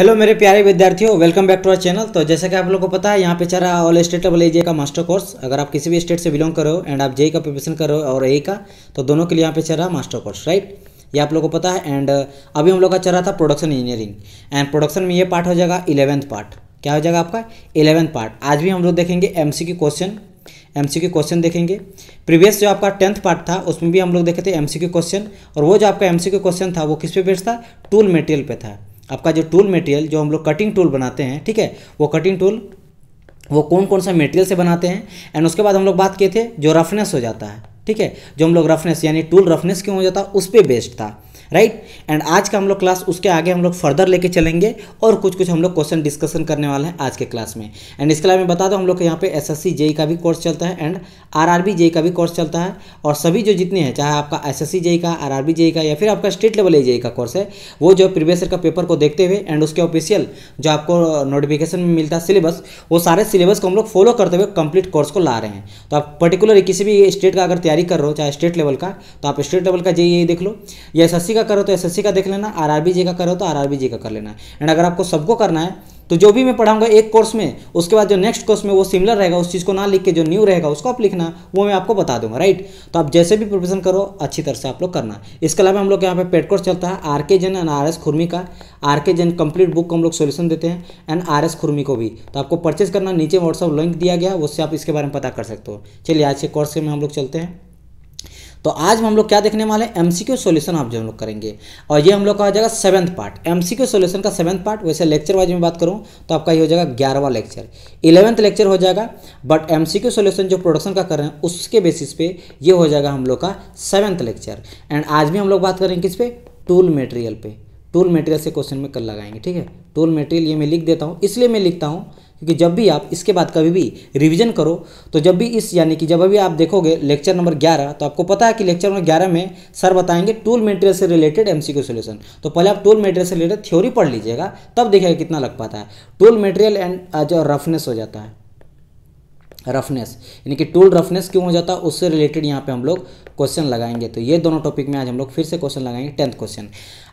hello मेरे प्यारे विद्यार्थियों welcome back to our channel तो जैसा कि आप लोगों को पता है यहाँ पे चल रहा है ऑल स्टेट लेवल एजे का मास्टर कोर्स अगर आप किसी भी स्टेट से बिलोंग करो एंड आप जे का प्रिपरेशन करो और ए का तो दोनों के लिए यहाँ पे चल रहा है मास्टर कोर्स राइट ये आप लोगों को पता है एंड अभी हम लोग का चल रहा था प्रोडक्शन इंजीनियरिंग एंड प्रोडक्शन में ये पार्ट हो जाएगा इलेवंथ पार्ट क्या हो जाएगा आपका इलेवंथ पार्ट आज भी हम लोग देखेंगे M C question M C question देखेंगे प्रीवियस जो आपका टेंथ पार्ट था उसमें भी हम लोग देखे थे एम क्वेश्चन और वो जो आपका एम क्वेश्चन था वो किस पे बेस्ट था टूल मेटेरियल पे था आपका जो टूल मटेरियल जो हम लोग कटिंग टूल बनाते हैं ठीक है वो कटिंग टूल वो कौन कौन सा मटेरियल से बनाते हैं एंड उसके बाद हम लोग बात किए थे जो रफनेस हो जाता है ठीक है जो हम लोग रफनेस यानी टूल रफनेस क्यों हो जाता है उस पर बेस्ड था राइट एंड आज का हम लोग क्लास उसके आगे हम लोग फर्दर लेके चलेंगे और कुछ कुछ हम लोग क्वेश्चन डिस्कशन करने वाले हैं आज के क्लास में एंड इसके अलावा मैं बता दूँ हम लोग के यहाँ पे एस एस का भी कोर्स चलता है एंड आर आर का भी कोर्स चलता है और सभी जो जितने हैं चाहे आपका एस एस का आर आर का या फिर आपका स्टेट लेवल ए का कोर्स है वो जो प्रीवियस का पेपर को देखते हुए एंड उसके ऑफिशियल जो आपको नोटिफिकेशन में मिलता है सिलेबस वो सारे सिलेबस को हम लोग फॉलो करते हुए कंप्लीट कोर्स को ला रहे हैं तो आप पर्टिकुलर किसी भी स्टेट का अगर तैयारी कर रहे हो चाहे स्टेट लेवल का तो आप स्टेट लेवल का जे देख लो या एस का का करो तो एसएससी का देख लेना आरआरबी जी का करो तो आरआरबी तो जी का कर लेना एंड अगर आपको सबको करना है तो जो भी मैं पढ़ाऊंगा एक कोर्स में उसके बाद जो नेक्स्ट कोर्स में वो सिमिलर रहेगा उस चीज़ को ना लिख के जो न्यू रहेगा उसको आप लिखना वो मैं आपको बता दूंगा राइट तो आप जैसे भी प्रिपरेशन करो अच्छी तरह से आप लोग करना इसके अलावा हम लोग यहाँ पे पेड कोर्स चलता है आर के जन एंड आर एस खुरमी का आर के जन कंप्लीट बुक को हम लोग सोल्यूशन देते हैं एंड आर एस खुरमी को भी तो आपको परचेज करना नीचे व्हाट्सअप लिंक दिया गया उससे आप इसके बारे में पता कर सकते हो चलिए आज के कोर्स में हम लोग चलते हैं तो आज हम लोग क्या देखने वाले हैं क्यू सोल्यूशन आप जो हम लोग करेंगे और ये हम लोग का हो जाएगा seventh part M C Q solution का सेवन्थ पार्ट वैसे लेक्चर वाइज में बात करूँ तो आपका ये हो जाएगा ग्यारहवा लेक्चर इलेवंथ लेक्चर हो जाएगा but M C Q solution जो प्रोडक्शन का कर रहे हैं उसके बेसिस पे ये हो जाएगा हम लोग का सेवन्थ लेक्चर एंड आज भी हम लोग बात करेंगे किस पे टूल मेटेरियल पे टूल मेटेरियल से क्वेश्चन में कल लगाएंगे ठीक है टोल मेटेरियल ये मैं लिख देता हूँ इसलिए मैं लिखता हूँ क्योंकि जब भी आप इसके बाद कभी भी रिवीजन करो तो जब भी इस यानी कि जब अभी आप देखोगे लेक्चर नंबर ग्यारह तो आपको पता है कि लेक्चर नंबर ग्यारह में सर बताएंगे टोल मेटेरियल से रिलेटेड एमसीक्यू सॉल्यूशन तो पहले आप टोल मेटेरियल से रिलेटेड थ्योरी पढ़ लीजिएगा तब देखिएगा कितना लग पाता है टोल मेटेरियल एंड जो रफनेस हो जाता है रफनेस यानी कि टूल रफनेस क्यों हो जाता है उससे रिलेटेड यहाँ पे हम लोग क्वेश्चन लगाएंगे तो ये दोनों टॉपिक में आज हम लोग फिर से क्वेश्चन लगाएंगे टेंथ क्वेश्चन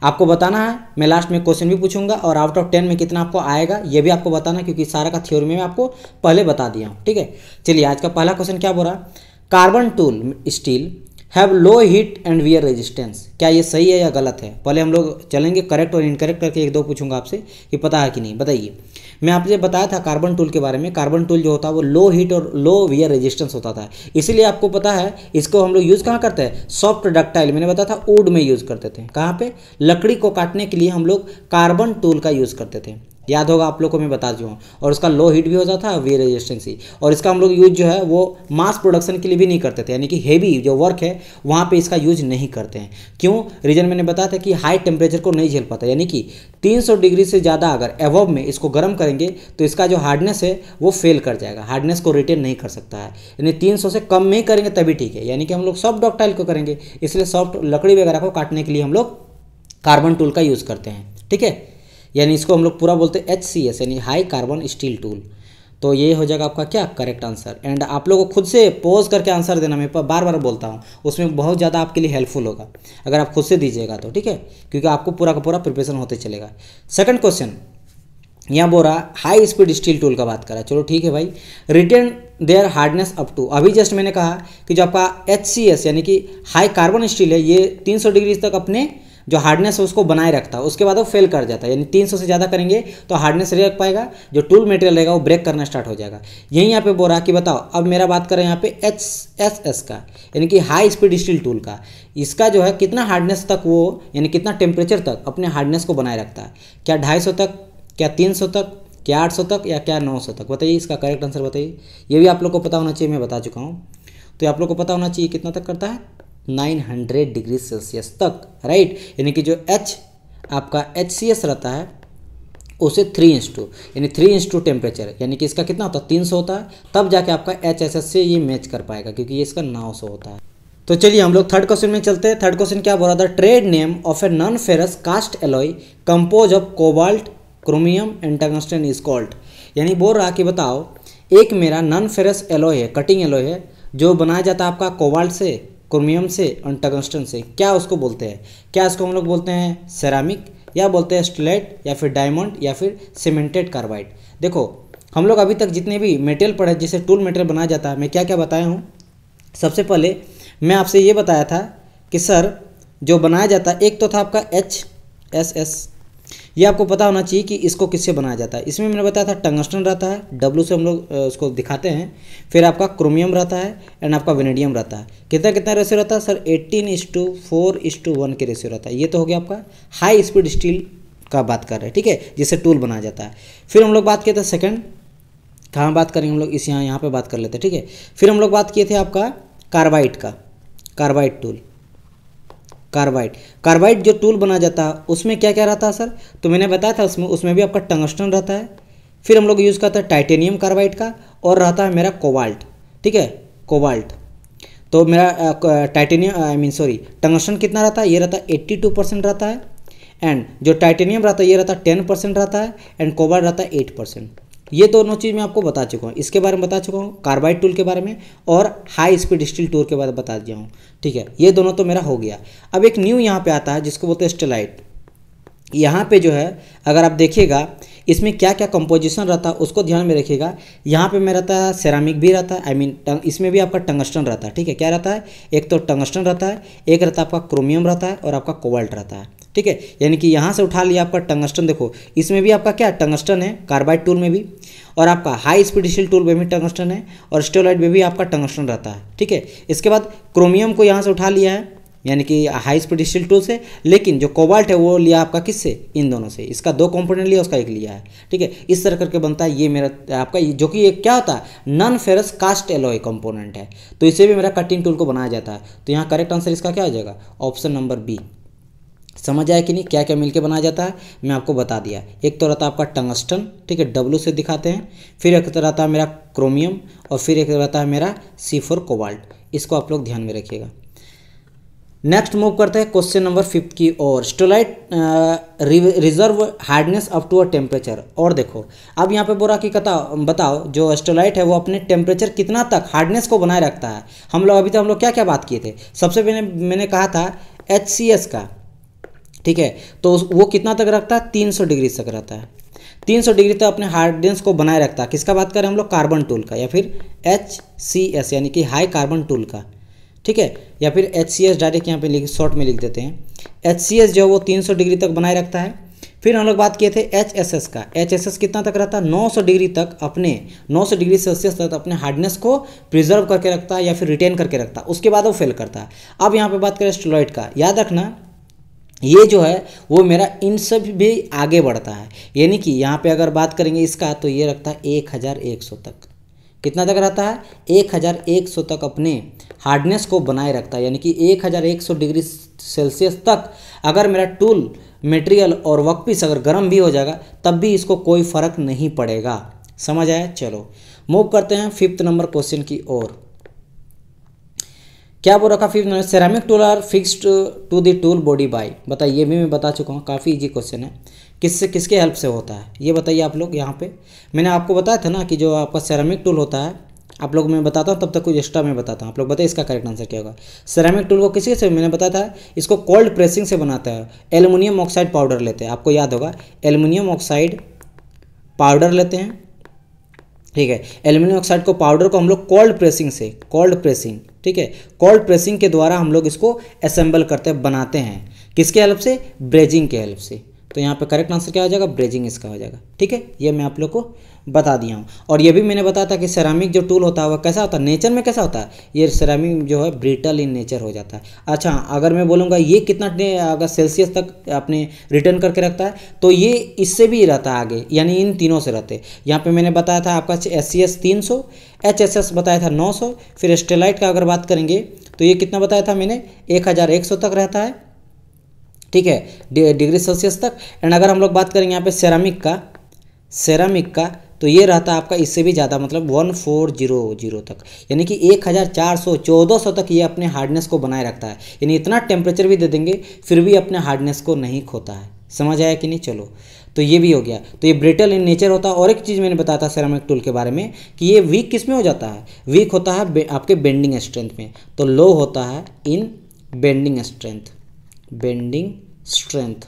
आपको बताना है मैं लास्ट में क्वेश्चन भी पूछूंगा और आउट ऑफ टेन में कितना आपको आएगा ये भी आपको बताना क्योंकि सारा का थ्योरी में आपको पहले बता दिया हूँ ठीक है चलिए आज का पहला क्वेश्चन क्या बोल रहा है carbon tool steel have low heat and wear resistance क्या ये सही है या गलत है पहले हम लोग चलेंगे करेक्ट और इनकरेक्ट करके एक दो पूछूंगा आपसे कि पता है कि नहीं बताइए मैं आपसे बताया था कार्बन टूल के बारे में कार्बन टूल जो होता है वो लो हीट और लो वियर रेजिस्टेंस होता था इसीलिए आपको पता है इसको हम लोग यूज़ कहाँ करते हैं सॉफ्ट डक्टाइल मैंने बताया था वुड में यूज़ करते थे कहाँ पर लकड़ी को काटने के लिए हम लोग कार्बन टूल का यूज़ करते थे याद होगा आप लोग को मैं बता चुका हूँ और उसका लो हीट भी हो जाता है रेजिस्टेंस ही और इसका हम लोग यूज जो है वो मास प्रोडक्शन के लिए भी नहीं करते थे यानी कि हेवी जो वर्क है वहाँ पे इसका यूज नहीं करते हैं क्यों रीजन मैंने बताया था कि हाई टेम्परेचर को नहीं झेल पाता यानी कि 300 डिग्री से ज़्यादा अगर एवब में इसको गर्म करेंगे तो इसका जो हार्डनेस है वो फेल कर जाएगा हार्डनेस को रिटेन नहीं कर सकता है यानी तीन से कम में करेंगे तभी ठीक है यानी कि हम लोग सॉफ्ट डॉक्टाइल को करेंगे इसलिए सॉफ्ट लकड़ी वगैरह को काटने के लिए हम लोग कार्बन टूल का यूज़ करते हैं ठीक है यानी इसको हम लोग पूरा बोलते हैं एच सी एस यानी हाई कार्बन स्टील टूल तो ये हो जाएगा आपका क्या करेक्ट आंसर एंड आप लोगों को खुद से पोज करके आंसर देना मैं बार बार बोलता हूँ उसमें बहुत ज़्यादा आपके लिए हेल्पफुल होगा अगर आप खुद से दीजिएगा तो ठीक है क्योंकि आपको पूरा का पूरा प्रिपरेशन होते चलेगा सेकंड क्वेश्चन यहाँ बोल रहा हाई स्पीड स्टील टूल का बात करा चलो ठीक है भाई return their hardness up to अभी जस्ट मैंने कहा कि जो आपका एच यानी कि हाई कार्बन स्टील है ये तीन डिग्री तक अपने जो हार्डनेस है उसको बनाए रखता है उसके बाद वो फेल कर जाता है यानी 300 से ज़्यादा करेंगे तो हार्डनेस नहीं रख पाएगा जो टूल मटेरियल रहेगा वो ब्रेक करना स्टार्ट हो जाएगा यहीं यहाँ पे बोल रहा कि बताओ अब मेरा बात करें यहाँ पे एच एस एस का यानी कि हाई स्पीड स्टील टूल का इसका जो है कितना हार्डनेस तक वो यानी कितना टेम्परेचर तक अपने हार्डनेस को बनाए रखता है क्या ढाई तक क्या तीन तक क्या सौ तक या क्या सौ तक बताइए इसका करेक्ट आंसर बताइए ये भी आप लोग को पता होना चाहिए मैं बता चुका हूँ तो आप लोग को पता होना चाहिए कितना तक करता है 900 डिग्री सेल्सियस तक राइट यानी कि जो एच आपका एच सी एस रहता है उसे थ्री इंस टू यानी थ्री इंस टू टेम्परेचर यानी कि इसका कितना होता है तीन सौ होता है तब जाके आपका एच एस एस से ये मैच कर पाएगा क्योंकि ये इसका नौ सौ होता है तो चलिए हम लोग थर्ड क्वेश्चन में चलते हैं थर्ड क्वेश्चन क्या बोला था trade name of a non ferrous cast alloy composed of cobalt chromium and tungsten is यानी बोल रहा कि बताओ एक मेरा नॉन फेरस एलॉय है कटिंग एलॉय है जो बनाया जाता है आपका कोबाल्ट से क्रोमियम से और टंगस्टन से क्या उसको बोलते हैं क्या उसको हम लोग बोलते हैं सेरामिक या बोलते हैं स्टलेट या फिर डायमंड या फिर सीमेंटेड कार्बाइड देखो हम लोग अभी तक जितने भी मेटेरियल पढ़े जिसे टूल मेटेरियल बनाया जाता है मैं क्या क्या बताया हूँ सबसे पहले मैं आपसे ये बताया था कि सर जो बनाया जाता है एक तो था आपका एच एस एस ये आपको पता होना चाहिए कि इसको किससे बनाया जाता है इसमें मैंने बताया था टंगस्टन रहता है डब्लू से हम लोग उसको दिखाते हैं फिर आपका क्रोमियम रहता है एंड आपका वेनेडियम रहता है कितना कितना रेशियो रहता है सर एट्टीन इस टू फोर इस टू वन के रेशियो रहता है ये तो हो गया आपका हाई स्पीड स्टील का बात कर रहे हैं ठीक है जिससे टूल बनाया जाता है फिर हम लोग बात किए थे सेकेंड कहाँ बात करेंगे हम लोग इस यहाँ यहाँ पर बात कर लेते हैं ठीक है फिर हम लोग बात किए थे आपका कार्बाइट का कार्बाइट टूल कार्बाइड कार्बाइड जो टूल बना जाता है उसमें क्या क्या रहता है सर तो मैंने बताया था उसमें उसमें भी आपका टंगस्टन रहता है फिर हम लोग यूज़ करते हैं टाइटेनियम कार्बाइड का और रहता है मेरा कोवाल्ट ठीक है कोवाल्ट तो मेरा titanium I mean sorry tungsten कितना रहता है ये रहता है एट्टी टू परसेंट रहता है एंड जो टाइटेनियम रहता है ये रहता है टेन परसेंट रहता है एंड कोबाल्ट रहता है एट परसेंट ये दोनों चीज़ मैं आपको बता चुका हूँ इसके बारे में बता चुका हूँ कार्बाइड टूल के बारे में और हाई स्पीड स्टील टूल के बारे में बता दिया हूँ ठीक है ये दोनों तो मेरा हो गया अब एक न्यू यहाँ पे आता है जिसको बोलते हैं स्टेलाइट यहाँ पे जो है अगर आप देखिएगा इसमें क्या क्या कंपोजिशन रहता है उसको ध्यान में रखिएगा यहाँ पे मैं रहता है सेरामिक भी रहता है आई मीन इसमें भी आपका टंगस्टन रहता है ठीक है क्या रहता है एक तो टंगस्टन रहता है एक रहता है आपका क्रोमियम रहता है और आपका कोवल्ट रहता है ठीक है यानी कि यहाँ से उठा लिया आपका टंगस्टन देखो इसमें भी आपका क्या टंगस्टन है कार्बाइड टूल में भी और आपका हाई स्पीड स्टील टूल में भी टंगस्टन है और स्टेलाइट में भी आपका टंगस्टन रहता है ठीक है इसके बाद क्रोमियम को यहाँ से उठा लिया है यानी कि हाई स्पीड स्टील टूल से लेकिन जो कोबाल्ट है वो लिया आपका किससे इन दोनों से इसका दो कंपोनेंट लिया उसका एक लिया है ठीक है इस तरह करके बनता है ये मेरा आपका जो कि ये क्या होता है non ferrous cast alloy component है तो इसे भी मेरा कटिंग टूल को बनाया जाता है तो यहाँ करेक्ट आंसर इसका क्या हो जाएगा ऑप्शन नंबर बी समझ आया कि नहीं क्या क्या मिलके बनाया जाता है मैं आपको बता दिया एक तो रहता है आपका टंगस्टन ठीक है डब्लू से दिखाते हैं फिर एक तो रहता है मेरा क्रोमियम और फिर एक रहता है मेरा सी फोर कोबाल्ट इसको आप लोग ध्यान में रखिएगा नेक्स्ट मूव करते हैं क्वेश्चन नंबर फिफ्थ की ओर stellite reserve hardness up to a temperature और देखो अब यहाँ पे बोरा की कथा बताओ जो स्टोलाइट है वो अपने टेम्परेचर कितना तक हार्डनेस को बनाए रखता है हम लोग अभी तक तो हम लोग क्या क्या बात किए थे सबसे पहले मैंने कहा था एच का ठीक है तो वो कितना तक रखता है तीन डिग्री तक रहता है 300 डिग्री तक अपने हार्डनेस को बनाए रखता है किसका बात करें हम लोग कार्बन टूल का या फिर एच यानी कि हाई कार्बन टूल का ठीक है या फिर एच सी एस डायरेक्ट यहाँ पे लिख शॉर्ट में लिख देते हैं एच सी एस जो है वो तीन सौ डिग्री तक बनाए रखता है फिर हम लोग बात किए थे एच एस एस का एच एस एस कितना तक रहता है नौ सौ डिग्री तक अपने नौ सौ डिग्री सेल्सियस तक अपने हार्डनेस को प्रिजर्व करके रखता है या फिर रिटेन करके रखता है उसके बाद वो फेल करता है अब यहाँ पर बात करें स्टेलॉइड का याद रखना ये जो है वो मेरा इन सब भी आगे बढ़ता है यानी कि यहाँ पे अगर बात करेंगे इसका तो ये रखता है एक हज़ार एक सौ तक कितना तक रहता है एक हज़ार एक सौ तक अपने हार्डनेस को बनाए रखता है यानी कि एक हज़ार एक सौ डिग्री सेल्सियस तक अगर मेरा टूल मटेरियल और वर्कपीस अगर गर्म भी हो जाएगा तब भी इसको कोई फ़र्क नहीं पड़ेगा समझ आया चलो मूव करते हैं फिफ्थ नंबर क्वेश्चन की ओर क्या बोल रखा fifth number ceramic tool are fixed to the tool body by बताइए भी मैं बता चुका हूँ काफ़ी इजी क्वेश्चन है किससे किसके हेल्प से होता है ये बताइए आप लोग यहाँ पे मैंने आपको बताया था ना कि जो आपका सेरामिक टूल होता है आप लोग मैं बताता हूँ तब तक कुछ एक्स्ट्रा मैं बताता हूँ आप लोग बताइए इसका करेक्ट आंसर क्या होगा सेरामिक टूल को किसी से मैंने बताया था इसको कोल्ड प्रेसिंग से बनाता है एलुमिनियम ऑक्साइड पाउडर लेते हैं आपको याद होगा एलुमिनियम ऑक्साइड पाउडर लेते हैं ठीक है एल्यूमिनियम ऑक्साइड को पाउडर को हम लोग कोल्ड प्रेसिंग से कोल्ड प्रेसिंग ठीक है कोल्ड प्रेसिंग के द्वारा हम लोग इसको असेंबल करते बनाते हैं किसके हेल्प से ब्रेजिंग के हेल्प से तो यहाँ पे करेक्ट आंसर क्या हो जाएगा ब्रेजिंग इसका हो जाएगा ठीक है ये मैं आप लोग को बता दिया हूँ और ये भी मैंने बताया था कि सेरामिक जो टूल होता है वह कैसा होता है नेचर में कैसा होता है ये सेरामिक जो है ब्रिटल इन नेचर हो जाता है अच्छा अगर मैं बोलूँगा ये कितना अगर सेल्सियस तक अपने रिटर्न करके रखता है तो ये इससे भी रहता है आगे यानी इन तीनों से रहते यहाँ पर मैंने बताया था आपका एस सी एस तीन सौ एच एस एस बताया था नौ सौ फिर स्टेलाइट का अगर बात करेंगे तो ये कितना बताया था मैंने एक हज़ार एक सौ तक रहता है ठीक है डिग्री सेल्सियस तक एंड अगर हम लोग बात करेंगे यहाँ पे सेरामिक का सेरामिक का तो ये रहता है आपका इससे भी ज़्यादा मतलब वन फोर जीरो जीरो तक यानी कि एक हज़ार चार सौ चौदह सौ तक ये अपने हार्डनेस को बनाए रखता है यानी इतना टेम्परेचर भी दे देंगे फिर भी अपने हार्डनेस को नहीं खोता है समझ आया कि नहीं चलो तो ये भी हो गया तो ये ब्रिटल इन नेचर होता है और एक चीज़ मैंने बताया था सेरामिक टूल के बारे में कि ये वीक किस में हो जाता है वीक होता है आपके बेंडिंग स्ट्रेंथ में तो लो होता है in bending strength bending strength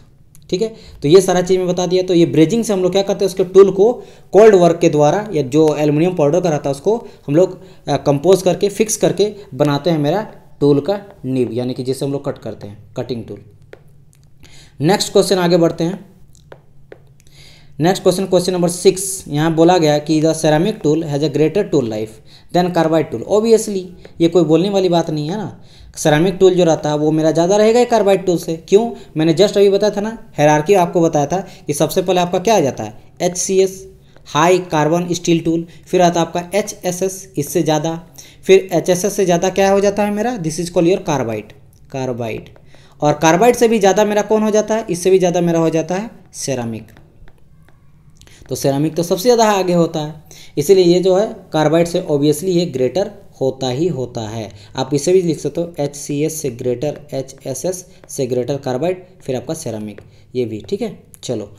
ठीक है तो ये सारा चीज़ मैं बता दिया तो ये ब्रेजिंग से हम लोग क्या करते हैं उसके टूल को कोल्ड वर्क के द्वारा या जो एल्युमिनियम पाउडर का रहता है उसको हम लोग कंपोज करके फिक्स करके बनाते हैं मेरा टूल का नीब यानी कि जिसे हम लोग कट करते हैं कटिंग टूल नेक्स्ट क्वेश्चन आगे बढ़ते हैं next question question number six यहाँ बोला गया कि the ceramic tool has a greater tool life than carbide tool obviously ये कोई बोलने वाली बात नहीं है ना सरामिक टूल जो रहता है वो मेरा ज़्यादा रहेगा ही कार्बाइड टूल से क्यों मैंने जस्ट अभी बताया था ना हेरारकी आपको बताया था कि सबसे पहले आपका क्या आ जाता है H C S high carbon steel tool फिर आता आपका एच एस एस इससे ज़्यादा फिर एच एस एस से ज़्यादा क्या हो जाता है मेरा this is call your carbide carbide और कार्बाइड से भी ज़्यादा मेरा कौन हो जाता है इससे भी ज़्यादा मेरा हो जाता है सेरामिक तो सेरामिक तो सबसे ज़्यादा आगे होता है इसीलिए ये जो है कार्बाइड से ऑब्वियसली ये ग्रेटर होता ही होता है आप इसे भी लिख सकते हो एच सी एस से ग्रेटर एच एस एस से ग्रेटर कार्बाइड फिर आपका सेरामिक ये भी ठीक है चलो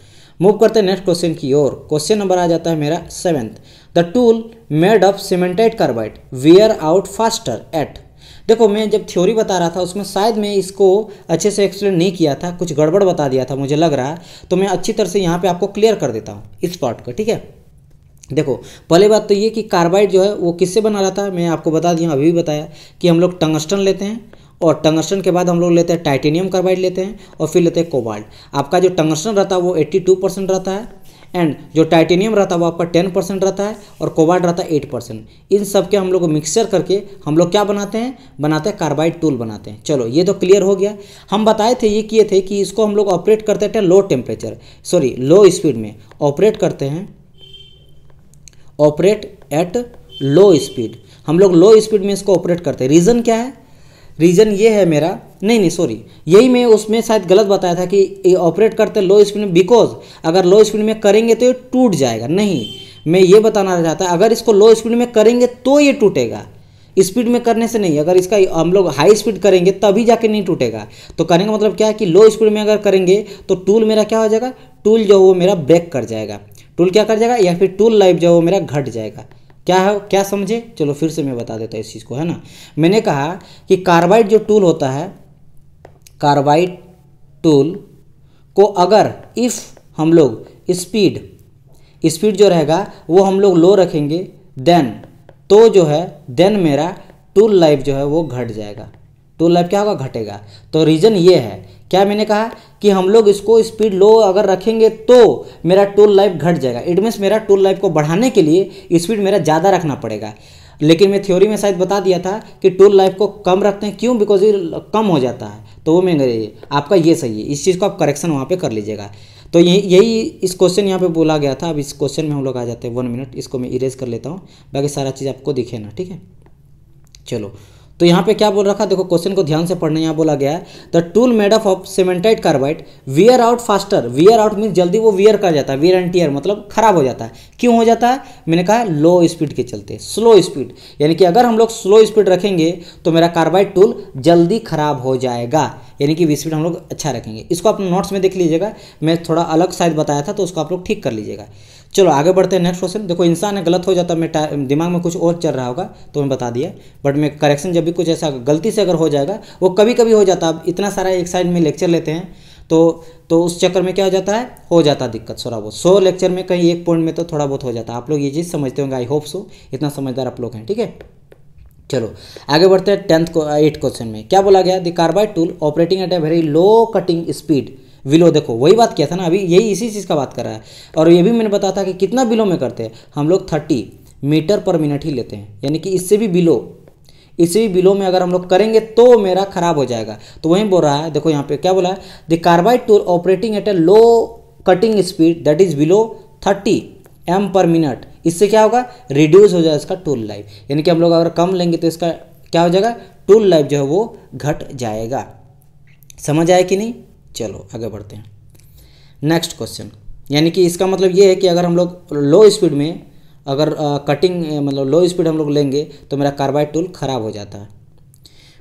मूव करते हैं नेक्स्ट क्वेश्चन की ओर क्वेश्चन नंबर आ जाता है मेरा seventh the tool made of cemented carbide wear out faster at देखो मैं जब थ्योरी बता रहा था उसमें शायद मैं इसको अच्छे से एक्सप्लेन नहीं किया था कुछ गड़बड़ बता दिया था मुझे लग रहा है तो मैं अच्छी तरह से यहाँ पे आपको क्लियर कर देता हूँ इस पार्ट को ठीक है देखो पहले बात तो ये कि कार्बाइड जो है वो किससे बना रहता है मैं आपको बता दिया अभी भी बताया कि हम लोग टंगस्टन लेते हैं और टंगस्टन के बाद हम लोग लेते हैं टाइटेनियम कार्बाइड लेते हैं और फिर लेते हैं कोबाल्ट आपका जो टंगस्टन रहता है वो 82 परसेंट रहता है एंड जो टाइटेनियम रहता है वो आपका 10 परसेंट रहता है और कोबाल्ट रहता है एट परसेंट इन सब के हम लोग मिक्सचर करके हम लोग क्या बनाते हैं बनाते हैं कार्बाइड टूल बनाते हैं चलो ये तो क्लियर हो गया हम बताए थे ये किए थे कि इसको हम लोग ऑपरेट करते थे low temperature sorry low speed में ऑपरेट करते हैं ऑपरेट एट लो स्पीड हम लोग लो स्पीड में इसको ऑपरेट करते हैं रीज़न क्या है रीज़न ये है मेरा नहीं नहीं सॉरी यही मैं उसमें शायद गलत बताया था कि ये ऑपरेट करते लो स्पीड में बिकॉज अगर लो स्पीड में करेंगे तो ये टूट जाएगा नहीं मैं ये बताना चाहता अगर इसको लो स्पीड में करेंगे तो ये टूटेगा स्पीड में करने से नहीं अगर इसका हम लोग हाई स्पीड करेंगे तभी जाके नहीं टूटेगा तो करने का मतलब क्या है कि लो स्पीड में अगर करेंगे तो टूल मेरा क्या हो जाएगा टूल जो वो मेरा ब्रेक कर जाएगा टूल क्या कर जाएगा या फिर टूल लाइफ जो वो मेरा घट जाएगा क्या है क्या समझे चलो फिर से मैं बता देता हूँ इस चीज़ को है ना मैंने कहा कि कार्बाइड जो टूल होता है कार्बाइड टूल को अगर इफ़ हम लोग स्पीड स्पीड जो रहेगा वो हम लोग लो रखेंगे देन तो जो है देन मेरा टूल लाइफ जो है वो घट जाएगा टूल लाइफ क्या होगा घटेगा तो रीज़न ये है क्या मैंने कहा कि हम लोग इसको स्पीड लो अगर रखेंगे तो मेरा टोल लाइफ घट जाएगा इट मीन्स मेरा टोल लाइफ को बढ़ाने के लिए स्पीड मेरा ज़्यादा रखना पड़ेगा लेकिन मैं थ्योरी में शायद बता दिया था कि टोल लाइफ को कम रखते हैं क्यों बिकॉज ये कम हो जाता है तो वो मैं करिए आपका ये सही है इस चीज़ को आप करेक्शन वहाँ पर कर लीजिएगा तो यही यही इस क्वेश्चन यहाँ पे बोला गया था अब इस क्वेश्चन में हम लोग आ जाते हैं वन मिनट इसको मैं इरेज कर लेता हूँ बाकी सारा चीज़ आपको दिखे ना ठीक है चलो तो यहाँ पे क्या बोल रखा देखो क्वेश्चन को ध्यान से पढ़ने यहाँ बोला गया है the tool made of of cemented carbide wear out faster wear out mean जल्दी वो वियर कर जाता है वियर एंड टीयर मतलब खराब हो जाता है क्यों हो जाता है मैंने कहा लो स्पीड के चलते स्लो स्पीड यानी कि अगर हम लोग स्लो स्पीड रखेंगे तो मेरा कार्बाइड टूल जल्दी खराब हो जाएगा यानी कि स्पीड हम लोग अच्छा रखेंगे इसको आप नोट्स में देख लीजिएगा मैं थोड़ा अलग साइज बताया था तो उसको आप लोग ठीक कर लीजिएगा चलो आगे बढ़ते हैं नेक्स्ट क्वेश्चन देखो इंसान है गलत हो जाता है मैं दिमाग में कुछ और चल रहा होगा तो मैं बता दिया बट मैं करेक्शन जब भी कुछ ऐसा गलती से अगर हो जाएगा वो कभी कभी हो जाता अब इतना सारा एक साइड में लेक्चर लेते हैं तो तो उस चक्कर में क्या हो जाता है हो जाता है दिक्कत थोड़ा बहुत सौ लेक्चर में कहीं एक पॉइंट में तो थोड़ा बहुत हो जाता है आप लोग ये चीज़ समझते होंगे आई होप सो इतना समझदार आप लोग हैं ठीक है चलो आगे बढ़ते हैं टेंथ एट क्वेश्चन में क्या बोला गया the carbide tool operating at a very low cutting speed below देखो वही बात किया था ना अभी यही इसी चीज़ का बात कर रहा है और ये भी मैंने बताया था कि कितना बिलो में करते हैं हम लोग थर्टी मीटर पर मिनट ही लेते हैं यानी कि इससे भी बिलो इससे भी बिलो में अगर हम लोग करेंगे तो मेरा खराब हो जाएगा तो वही बोल रहा है देखो यहाँ पे क्या बोला है the carbide tool operating at a low cutting speed that is below thirty M per minute इससे क्या होगा रिड्यूस हो जाएगा इसका टूल लाइफ यानी कि हम लोग अगर कम लेंगे तो इसका क्या हो जाएगा टूल लाइफ जो है वो घट जाएगा समझ आए कि नहीं चलो आगे बढ़ते हैं नेक्स्ट क्वेश्चन यानी कि इसका मतलब ये है कि अगर हम लोग लो स्पीड में अगर कटिंग मतलब लो स्पीड हम लोग लेंगे तो मेरा कार्बाइड टूल ख़राब हो जाता है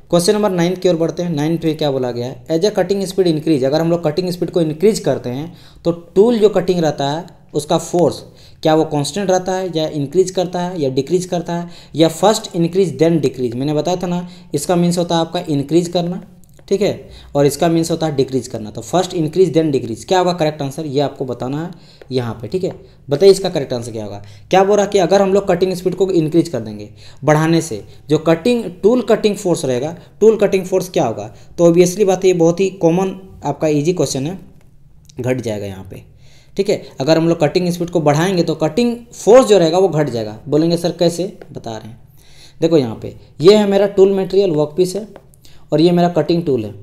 क्वेश्चन नंबर नाइन्थ की ओर बढ़ते हैं नाइन्थ में क्या बोला गया है as a cutting speed increase अगर हम लोग कटिंग स्पीड को इंक्रीज करते हैं तो टूल जो कटिंग रहता है उसका फोर्स क्या वो कांस्टेंट रहता है या इंक्रीज करता है या डिक्रीज करता है या फर्स्ट इंक्रीज देन डिक्रीज मैंने बताया था ना इसका मीन्स होता है आपका इंक्रीज करना ठीक है और इसका मीन्स होता है डिक्रीज करना तो फर्स्ट इंक्रीज देन डिक्रीज क्या होगा करेक्ट आंसर ये आपको बताना है यहाँ पे ठीक है बताइए इसका करेक्ट आंसर क्या होगा क्या बोल रहा कि अगर हम लोग कटिंग स्पीड को इंक्रीज कर देंगे बढ़ाने से जो कटिंग टूल कटिंग फोर्स रहेगा टूल कटिंग फोर्स क्या होगा तो ऑब्वियसली बात है ये बहुत ही कॉमन आपका ईजी क्वेश्चन है घट जाएगा यहाँ पर ठीक है अगर हम लोग कटिंग स्पीड को बढ़ाएंगे तो कटिंग फोर्स जो रहेगा वो घट जाएगा बोलेंगे सर कैसे बता रहे हैं देखो यहाँ पे ये है मेरा टूल मटेरियल वर्कपीस है और ये मेरा कटिंग टूल है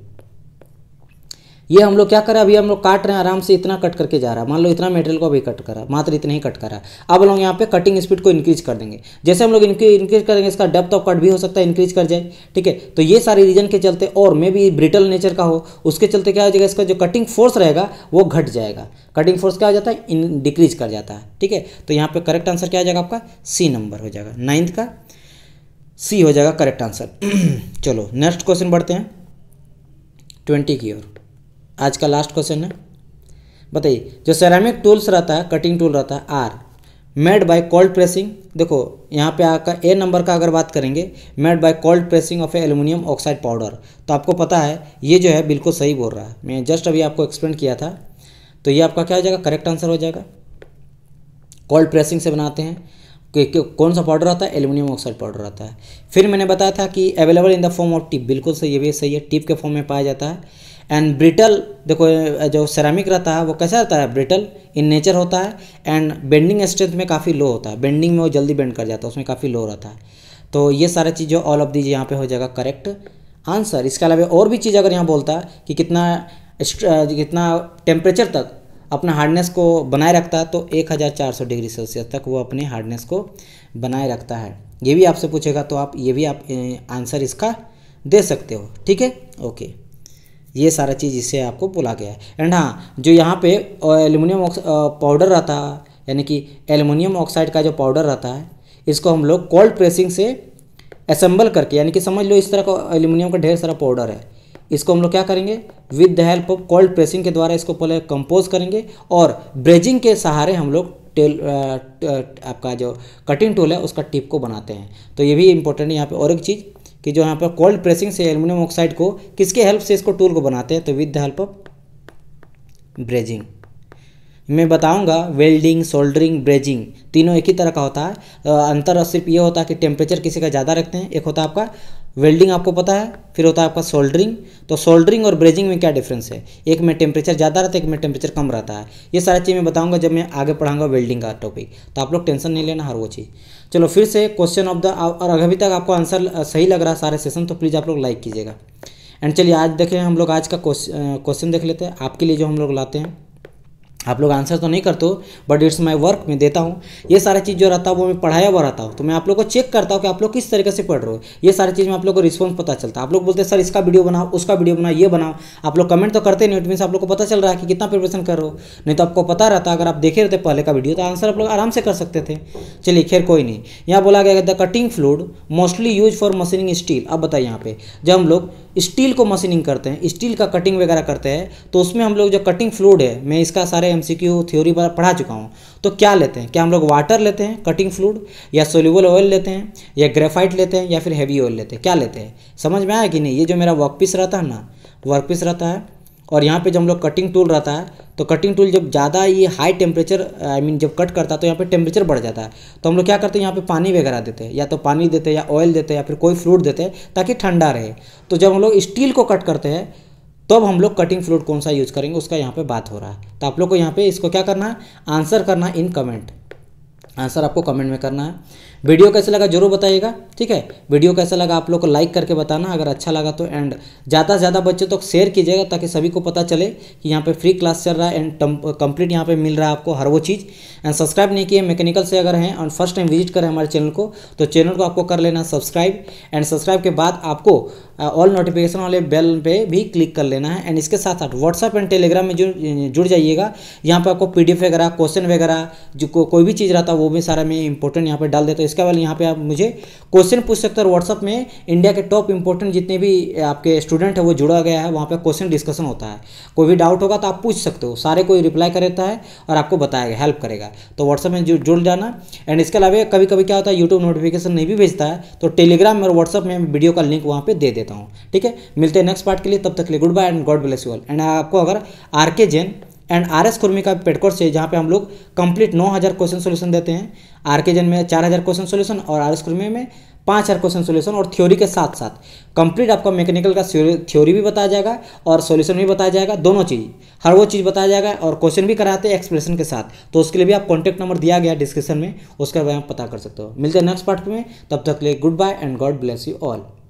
ये हम लोग क्या हैं अभी हम लोग काट रहे हैं आराम से इतना कट करके जा रहा है मान लो इतना मटेरियल को अभी कट करा मात्र इतना ही कट करा अब हम लोग यहाँ पे कटिंग स्पीड को इंक्रीज कर देंगे जैसे हम लोग इंक्रीज करेंगे इसका डेप्थ ऑफ कट भी हो सकता है इंक्रीज कर जाए ठीक है तो ये सारे रीजन के चलते और मे भी ब्रिटल नेचर का हो उसके चलते क्या हो जाएगा इसका जो कटिंग फोर्स रहेगा वो घट जाएगा कटिंग फोर्स क्या हो जाता है डिक्रीज कर जाता है ठीक है तो यहाँ पर करेक्ट आंसर क्या आ जाएगा आपका सी नंबर हो जाएगा नाइन्थ का सी हो जाएगा करेक्ट आंसर चलो नेक्स्ट क्वेश्चन बढ़ते हैं ट्वेंटी की ओर आज का लास्ट क्वेश्चन है बताइए जो सेरामिक टूल्स रहता है कटिंग टूल रहता है are made by cold pressing देखो यहाँ पे आपका ए नंबर का अगर बात करेंगे made by cold pressing of aluminium oxide powder तो आपको पता है ये जो है बिल्कुल सही बोल रहा है मैं जस्ट अभी आपको एक्सप्लेन किया था तो ये आपका क्या हो जाएगा करेक्ट आंसर हो जाएगा कोल्ड प्रेसिंग से बनाते हैं कौन सा पाउडर आता है एल्यूमिनियम ऑक्साइड पाउडर आता है फिर मैंने बताया था कि available in the form of tip बिल्कुल सही ये सही है टिप के फॉर्म में पाया जाता है एंड ब्रिटल देखो जो सेरामिक रहता है वो कैसा रहता है ब्रिटल इन नेचर होता है एंड बेंडिंग स्ट्रेंथ में काफ़ी लो होता है बेंडिंग में वो जल्दी बेंड कर जाता है उसमें काफ़ी लो रहता है तो ये सारा चीज़ जो ऑल ऑफ दीज यहाँ पे हो जाएगा करेक्ट आंसर इसके अलावा और भी चीज़ अगर यहाँ बोलता है कि कितना कितना टेम्परेचर तक अपना हार्डनेस को बनाए रखता है तो 1400 डिग्री सेल्सियस तक वो अपने हार्डनेस को बनाए रखता है ये भी आपसे पूछेगा तो आप ये भी आप आंसर इसका दे सकते हो ठीक है ओके ये सारा चीज़ इससे आपको बोला गया है एंड हाँ जो यहाँ पे एल्यूमिनियम पाउडर रहता है यानी कि एल्यूमिनियम ऑक्साइड का जो पाउडर रहता है इसको हम लोग कोल्ड प्रेसिंग से असेंबल करके यानी कि समझ लो इस तरह का एल्यूमिनियम का ढेर सारा पाउडर है इसको हम लोग क्या करेंगे with the help of cold pressing के द्वारा इसको पहले कंपोज करेंगे और ब्रेजिंग के सहारे हम लोग टेल आपका जो कटिंग टूल है उसका टिप को बनाते हैं तो ये भी इंपॉर्टेंट है यहाँ पे और एक चीज़ कि जो यहाँ पर कोल्ड प्रेसिंग से एल्यूमिनियम ऑक्साइड को किसके हेल्प से इसको टूल को बनाते हैं तो with the help of brazing मैं बताऊंगा वेल्डिंग सोल्डरिंग ब्रेजिंग तीनों एक ही तरह का होता है अंतर सिर्फ ये होता है कि टेम्परेचर किसी का ज़्यादा रखते हैं एक होता है आपका वेल्डिंग आपको पता है फिर होता है आपका सोल्डरिंग तो सोल्डरिंग और ब्रेजिंग में क्या डिफरेंस है एक में टेम्परेचर ज़्यादा रहता है एक में टेम्परेचर कम रहता है ये सारी चीज़ मैं बताऊंगा जब मैं आगे पढ़ाऊंगा वेल्डिंग का टॉपिक तो आप लोग टेंशन नहीं लेना हर वो चीज़ चलो फिर से क्वेश्चन ऑफ द और अभी तक आपको आंसर सही लग रहा है सारे सेशन तो प्लीज़ आप लोग लाइक कीजिएगा एंड चलिए आज देखें हम लोग आज का क्वेश्चन देख लेते हैं आपके लिए जो हम लोग लाते हैं आप लोग आंसर तो नहीं करते हो बट इट्स माई वर्क मैं देता हूँ ये सारा चीज़ जो रहता है वो मैं पढ़ाया हुआ रहता हूँ तो मैं आप लोग को चेक करता हूँ कि आप लोग किस तरीके से पढ़ रहे हो ये सारी चीज़ में आप लोग को रिस्पॉन्स पता चलता है आप लोग बोलते हैं सर इसका वीडियो बनाओ उसका वीडियो बनाओ ये बनाओ आप लोग कमेंट तो करते नहीं मीनस आप लोग को पता चल रहा है कि कितना प्रिपरेशन कर रहे हो नहीं तो आपको पता रहता अगर आप देखे रहते पहले का वीडियो तो आंसर आप लोग आराम से कर सकते थे चलिए खैर कोई नहीं यहाँ बोला गया the cutting fluid mostly use for machining steel अब बताइए यहाँ पे जब हम लोग स्टील को मशीनिंग करते हैं स्टील का कटिंग वगैरह करते हैं तो उसमें हम लोग जो कटिंग फ्लूड है मैं इसका सारे एमसीक्यू थ्योरी पढ़ा चुका हूँ तो क्या लेते हैं क्या हम लोग वाटर लेते हैं कटिंग फ्लूड या सोल्यूबल ऑयल लेते हैं या ग्रेफाइट लेते हैं या फिर हैवी ऑयल लेते हैं क्या लेते हैं समझ में आया कि नहीं ये जो मेरा वर्क पीस रहता है ना वर्क पीस रहता है और यहाँ पे जब हम लोग कटिंग टूल रहता है तो कटिंग टूल जब ज़्यादा ये हाई टेम्परेचर आई मीन जब कट करता है तो यहाँ पे टेम्परेचर बढ़ जाता है तो हम लोग क्या करते हैं यहाँ पे पानी वगैरह देते हैं या तो पानी देते हैं या ऑयल देते हैं या फिर कोई फ्रूट देते हैं ताकि ठंडा रहे तो जब हम लोग स्टील को कट करते हैं तो अब हम लोग कटिंग फ्लूड कौन सा यूज करेंगे उसका यहाँ पे बात हो रहा है तो आप लोग को यहाँ पे इसको क्या करना है आंसर करना इन कमेंट आंसर आपको कमेंट में करना है वीडियो कैसे लगा जरूर बताइएगा ठीक है वीडियो कैसा लगा आप लोग को लाइक करके बताना अगर अच्छा लगा तो एंड ज़्यादा से ज़्यादा बच्चों तक तो शेयर कीजिएगा ताकि सभी को पता चले कि यहाँ पे फ्री क्लास चल रहा है एंड कंप्लीट यहाँ पे मिल रहा है आपको हर वो चीज़ एंड सब्सक्राइब नहीं किए मैकेनिकल से अगर हैं और फर्स्ट टाइम विजिट करें हमारे चैनल को तो चैनल को आपको कर लेना सब्सक्राइब एंड सब्सक्राइब के बाद आपको ऑल uh, नोटिफिकेशन वाले बेल पे भी क्लिक कर लेना है एंड इसके साथ साथ व्हाट्सअप एंड टेलीग्राम में जुड़ जुड़ जाइएगा यहाँ पर आपको पीडीएफ वगैरह क्वेश्चन वगैरह जो को, कोई भी चीज़ रहता है वो भी सारा मैं इंपॉर्टेंट यहाँ पर डाल देता हूँ इसके बाद यहाँ पर आप मुझे क्वेश्चन पूछ सकते हो व्हाट्सअप में इंडिया के टॉप इंपॉर्टेंट जितने भी uh, आपके स्टूडेंट है वो जुड़ा गया है वहाँ पर क्वेश्चन डिस्कशन होता है कोई भी डाउट होगा तो आप पूछ सकते हो सारे कोई रिप्लाई करता है और आपको बताएगा हेल्प करेगा तो व्हाट्सएप में जुड़ जाना एंड इसके अलावा कभी कभी क्या होता है यूट्यूब नोटिफिकेशन नहीं भी भेजता है तो टेलीग्राम और व्हाट्सएप में वीडियो का लिंक वहाँ पर दे देता हूँ ठीक है मिलते हैं नेक्स्ट पार्ट के लिए तब तक के लिए good bye and God bless you all and आपको अगर R K Jain and R S Kurmi का पेड कोर्स है जहाँ पे हम लोग कंप्लीट नौ हज़ार क्वेश्चन सोल्यूशन देते हैं आर के जैन में चार हज़ार क्वेश्चन सोल्यूशन और आर एस कुर्मी में पांच हर क्वेश्चन सोल्यूशन और थ्योरी के साथ साथ कंप्लीट आपका मैकेनिकल का थ्योरी भी बताया जाएगा और सोल्यूशन भी बताया जाएगा दोनों चीज़ हर वो चीज़ बताया जाएगा और क्वेश्चन भी कराते हैं एक्सप्रेशन के साथ तो उसके लिए भी आप कॉन्टैक्ट नंबर दिया गया डिस्क्रिप्शन में उसका में पता कर सकते हो मिलते हैं नेक्स्ट पार्ट में तब तक ले good bye and God bless you all